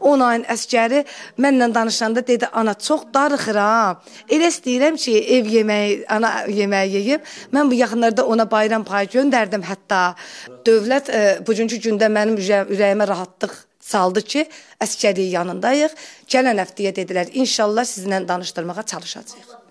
10 ayın əskəri mənlə danışanda dedi, ana çox darıxıram. Elə istəyirəm ki, ev yeməyi, ana yeməyi yeyib. Mən bu yaxınlarda ona bayram payı göndərdim hətta. Dövlət e, bugünkü gündə mənim ürəyimə rahatlıq saldı ki, əskəriyə yanındayıq. Gələn həftəyə dedilər, inşallah sizinlə danışdırmağa çalışacağıq.